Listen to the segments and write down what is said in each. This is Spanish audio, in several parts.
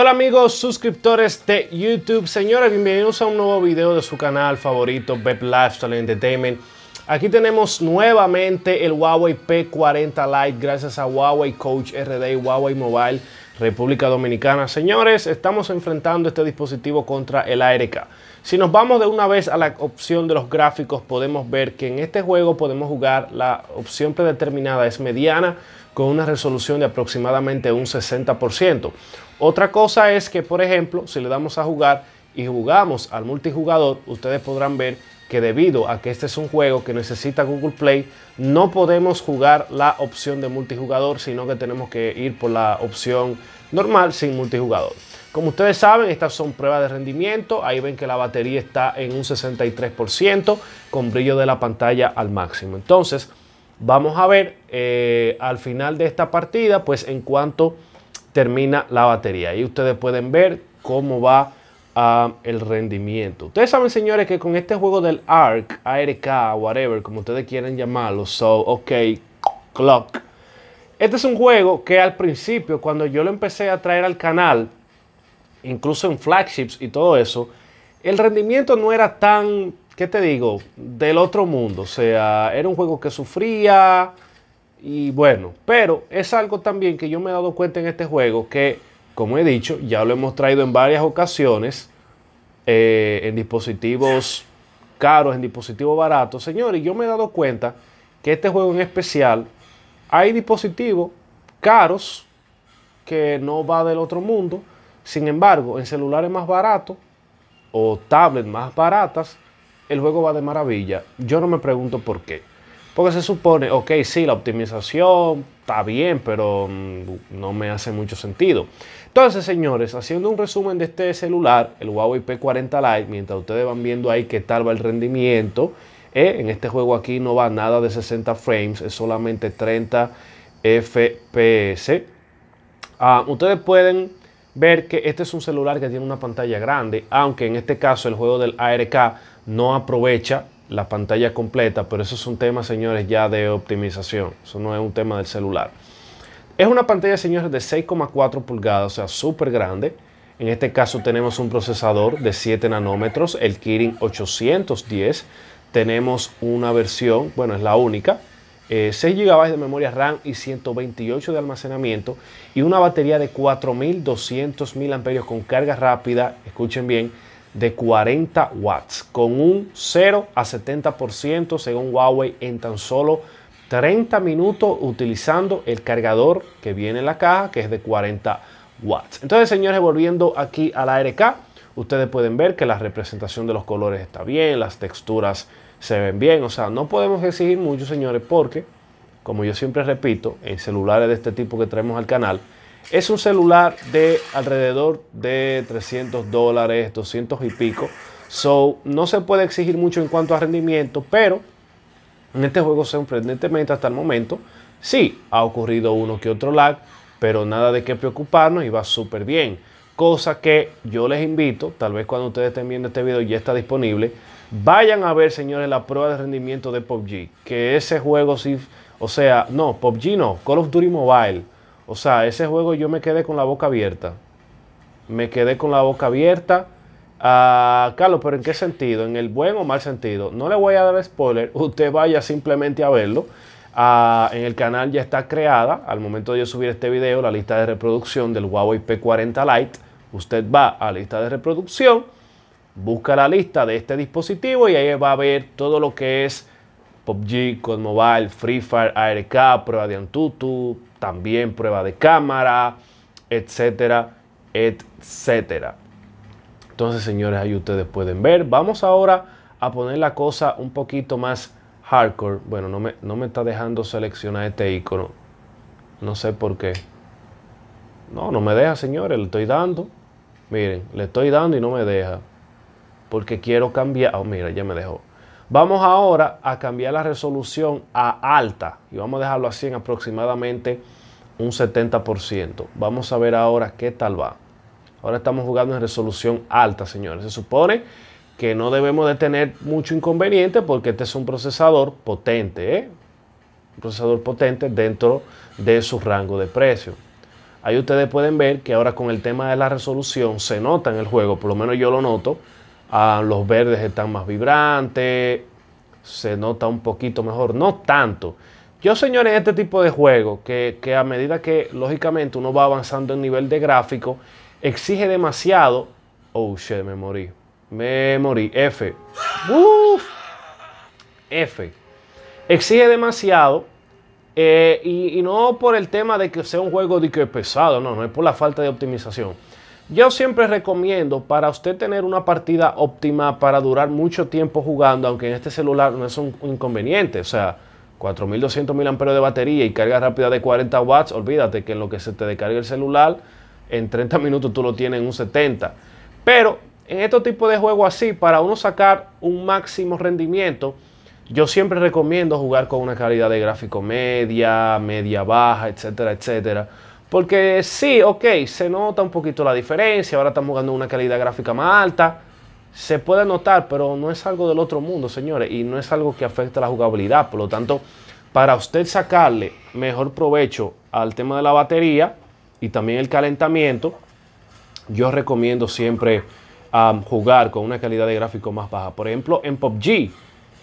Hola amigos suscriptores de YouTube, señores, bienvenidos a un nuevo video de su canal favorito, Beb Lifestyle Entertainment. Aquí tenemos nuevamente el Huawei P40 Lite gracias a Huawei Coach RD y Huawei Mobile República Dominicana. Señores, estamos enfrentando este dispositivo contra el ARK. Si nos vamos de una vez a la opción de los gráficos, podemos ver que en este juego podemos jugar la opción predeterminada es mediana con una resolución de aproximadamente un 60%. Otra cosa es que, por ejemplo, si le damos a jugar y jugamos al multijugador, ustedes podrán ver que debido a que este es un juego que necesita Google Play, no podemos jugar la opción de multijugador, sino que tenemos que ir por la opción normal sin multijugador. Como ustedes saben, estas son pruebas de rendimiento. Ahí ven que la batería está en un 63% con brillo de la pantalla al máximo. Entonces, vamos a ver eh, al final de esta partida, pues en cuanto termina la batería. Ahí ustedes pueden ver cómo va ah, el rendimiento. Ustedes saben, señores, que con este juego del ARC, ARK, whatever, como ustedes quieran llamarlo, so, ok, clock. Este es un juego que al principio, cuando yo lo empecé a traer al canal, incluso en flagships y todo eso, el rendimiento no era tan, ¿qué te digo?, del otro mundo. O sea, era un juego que sufría y bueno, pero es algo también que yo me he dado cuenta en este juego que, como he dicho, ya lo hemos traído en varias ocasiones, eh, en dispositivos caros, en dispositivos baratos. Señores, yo me he dado cuenta que este juego en especial, hay dispositivos caros que no va del otro mundo, sin embargo, en celulares más baratos o tablets más baratas, el juego va de maravilla. Yo no me pregunto por qué. Porque se supone, ok, sí, la optimización está bien, pero mm, no me hace mucho sentido. Entonces, señores, haciendo un resumen de este celular, el Huawei P40 Lite, mientras ustedes van viendo ahí qué tal va el rendimiento, eh, en este juego aquí no va nada de 60 frames, es solamente 30 FPS. Ah, ustedes pueden ver que este es un celular que tiene una pantalla grande, aunque en este caso el juego del ARK no aprovecha la pantalla completa, pero eso es un tema, señores, ya de optimización, eso no es un tema del celular. Es una pantalla, señores, de 6,4 pulgadas, o sea, súper grande. En este caso tenemos un procesador de 7 nanómetros, el Kirin 810. Tenemos una versión, bueno, es la única, 6 eh, GB de memoria RAM y 128 de almacenamiento y una batería de 4200 amperios con carga rápida, escuchen bien, de 40 watts, con un 0 a 70% según Huawei en tan solo 30 minutos utilizando el cargador que viene en la caja, que es de 40 watts. Entonces, señores, volviendo aquí a la RK, ustedes pueden ver que la representación de los colores está bien, las texturas se ven bien. O sea, no podemos exigir mucho, señores, porque, como yo siempre repito, en celulares de este tipo que traemos al canal, es un celular de alrededor de 300 dólares, 200 y pico. So, no se puede exigir mucho en cuanto a rendimiento, pero en este juego, sorprendentemente, hasta el momento, sí ha ocurrido uno que otro lag, pero nada de qué preocuparnos y va súper bien. Cosa que yo les invito, tal vez cuando ustedes estén viendo este video ya está disponible, Vayan a ver, señores, la prueba de rendimiento de PUBG. Que ese juego sí, o sea, no, PUBG no, Call of Duty Mobile. O sea, ese juego yo me quedé con la boca abierta. Me quedé con la boca abierta. Ah, Carlos, pero ¿en qué sentido? ¿En el buen o mal sentido? No le voy a dar spoiler, usted vaya simplemente a verlo. Ah, en el canal ya está creada, al momento de yo subir este video, la lista de reproducción del Huawei P40 Lite. Usted va a la lista de reproducción busca la lista de este dispositivo y ahí va a ver todo lo que es PopG con Mobile, Free Fire, ARK, prueba de Antutu, también prueba de cámara, etcétera, etcétera. Entonces, señores, ahí ustedes pueden ver. Vamos ahora a poner la cosa un poquito más hardcore. Bueno, no me, no me está dejando seleccionar este icono. No sé por qué. No, no me deja, señores. Le estoy dando. Miren, le estoy dando y no me deja porque quiero cambiar. Oh, mira, ya me dejó. Vamos ahora a cambiar la resolución a alta y vamos a dejarlo así en aproximadamente un 70%. Vamos a ver ahora qué tal va. Ahora estamos jugando en resolución alta, señores. Se supone que no debemos de tener mucho inconveniente porque este es un procesador potente, ¿eh? un procesador potente dentro de su rango de precio. Ahí ustedes pueden ver que ahora con el tema de la resolución se nota en el juego, por lo menos yo lo noto, Ah, los verdes están más vibrantes, se nota un poquito mejor, no tanto. Yo, señores, este tipo de juego, que, a medida que lógicamente uno va avanzando en nivel de gráfico, exige demasiado. Oh shit, me morí. Me morí. F. Uf. F. Exige demasiado. Eh, y, y, no por el tema de que sea un juego de que es pesado, no, no es por la falta de optimización yo siempre recomiendo para usted tener una partida óptima para durar mucho tiempo jugando, aunque en este celular no es un inconveniente, o sea, 4200 mAh de batería y carga rápida de 40 watts, olvídate que en lo que se te descargue el celular, en 30 minutos tú lo tienes en un 70. Pero en este tipo de juegos así, para uno sacar un máximo rendimiento, yo siempre recomiendo jugar con una calidad de gráfico media, media baja, etcétera, etcétera porque sí, ok, se nota un poquito la diferencia, ahora estamos jugando una calidad gráfica más alta, se puede notar, pero no es algo del otro mundo, señores, y no es algo que afecte la jugabilidad. Por lo tanto, para usted sacarle mejor provecho al tema de la batería y también el calentamiento, yo recomiendo siempre jugar con una calidad de gráfico más baja. Por ejemplo, en PUBG,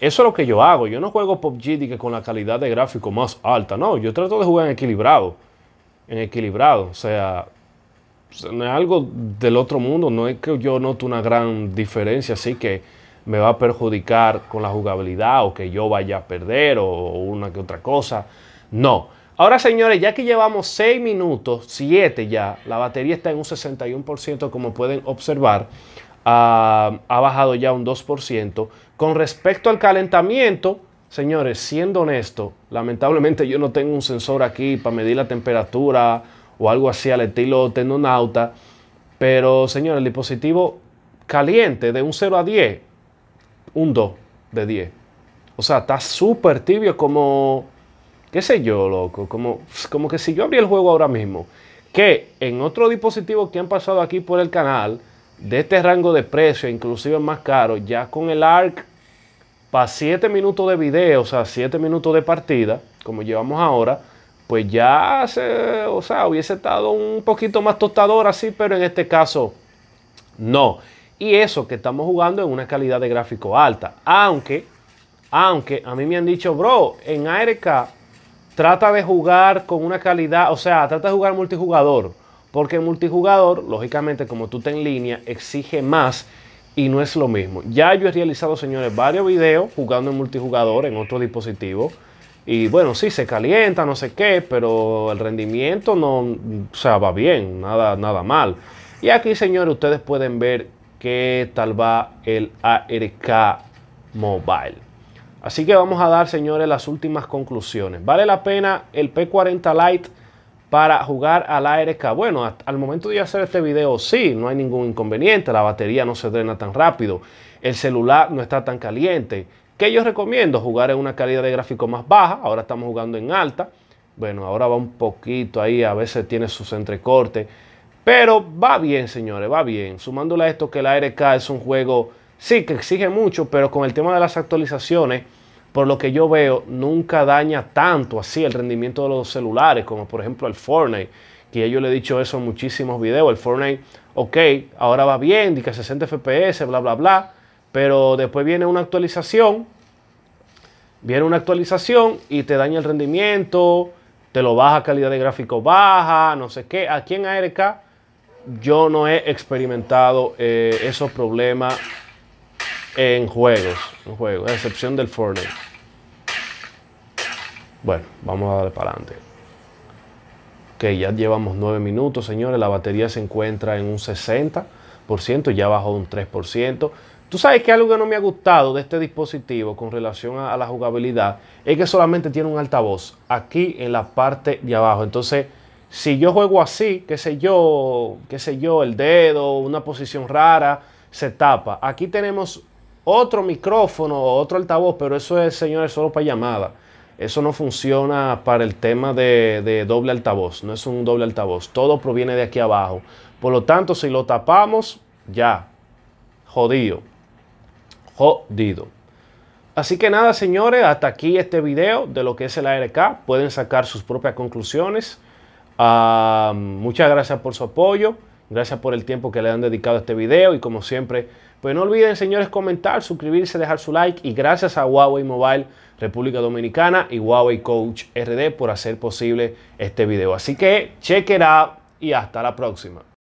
eso es lo que yo hago. Yo no juego PUBG con la calidad de gráfico más alta, no, yo trato de jugar en equilibrado en equilibrado. O sea, no es algo del otro mundo. No es que yo noto una gran diferencia así que me va a perjudicar con la jugabilidad o que yo vaya a perder o una que otra cosa. No. Ahora, señores, ya que llevamos 6 minutos, 7 ya, la batería está en un 61%, como pueden observar. Ah, ha bajado ya un 2%. Con respecto al calentamiento, Señores, siendo honesto, lamentablemente yo no tengo un sensor aquí para medir la temperatura o algo así al estilo tendonauta. Pero, señores, el dispositivo caliente de un 0 a 10, un 2 de 10. O sea, está súper tibio como, qué sé yo, loco, como, como que si yo abría el juego ahora mismo, que en otro dispositivo que han pasado aquí por el canal, de este rango de precio, inclusive más caro, ya con el ARC para 7 minutos de video, o sea, 7 minutos de partida, como llevamos ahora, pues ya se, o sea, hubiese estado un poquito más tostador así, pero en este caso no. Y eso que estamos jugando en una calidad de gráfico alta. Aunque, aunque a mí me han dicho, bro, en ARK trata de jugar con una calidad, o sea, trata de jugar multijugador. Porque multijugador, lógicamente, como tú estás en línea, exige más y no es lo mismo. Ya yo he realizado, señores, varios videos jugando en multijugador en otro dispositivo. Y bueno, sí, se calienta, no sé qué, pero el rendimiento no, o va bien, nada, nada mal. Y aquí, señores, ustedes pueden ver qué tal va el ARK Mobile. Así que vamos a dar, señores, las últimas conclusiones. Vale la pena el P40 Lite para jugar al ARK. Bueno, al momento de hacer este video, sí, no hay ningún inconveniente. La batería no se drena tan rápido. El celular no está tan caliente. ¿Qué yo recomiendo? Jugar en una calidad de gráfico más baja. Ahora estamos jugando en alta. Bueno, ahora va un poquito ahí. A veces tiene sus entrecortes. Pero va bien, señores, va bien. Sumándole a esto que el ARK es un juego, sí, que exige mucho, pero con el tema de las actualizaciones por lo que yo veo, nunca daña tanto así el rendimiento de los celulares, como por ejemplo el Fortnite, que yo le he dicho eso en muchísimos videos. El Fortnite, ok, ahora va bien, dice 60 FPS, bla, bla, bla, pero después viene una actualización, viene una actualización y te daña el rendimiento, te lo baja, calidad de gráfico baja, no sé qué. Aquí en ARK yo no he experimentado eh, esos problemas en juegos, en juegos, a excepción del Fortnite. Bueno, vamos a darle para adelante. Ok, ya llevamos nueve minutos, señores. La batería se encuentra en un 60%, ya bajó un 3%. Tú sabes que algo que no me ha gustado de este dispositivo con relación a, la jugabilidad es que solamente tiene un altavoz aquí en la parte de abajo. Entonces, si yo juego así, qué sé yo, qué sé yo, el dedo, una posición rara, se tapa. Aquí tenemos otro micrófono otro altavoz, pero eso es, señores, solo para llamada. Eso no funciona para el tema de, doble altavoz, no es un doble altavoz. Todo proviene de aquí abajo. Por lo tanto, si lo tapamos, ya. Jodido. Jodido. Así que nada, señores, hasta aquí este video de lo que es el ARK. Pueden sacar sus propias conclusiones. Ah, muchas gracias por su apoyo. Gracias por el tiempo que le han dedicado a este video y como siempre pues no olviden, señores, comentar, suscribirse, dejar su like y gracias a Huawei Mobile República Dominicana y Huawei Coach RD por hacer posible este video. Así que check y hasta la próxima.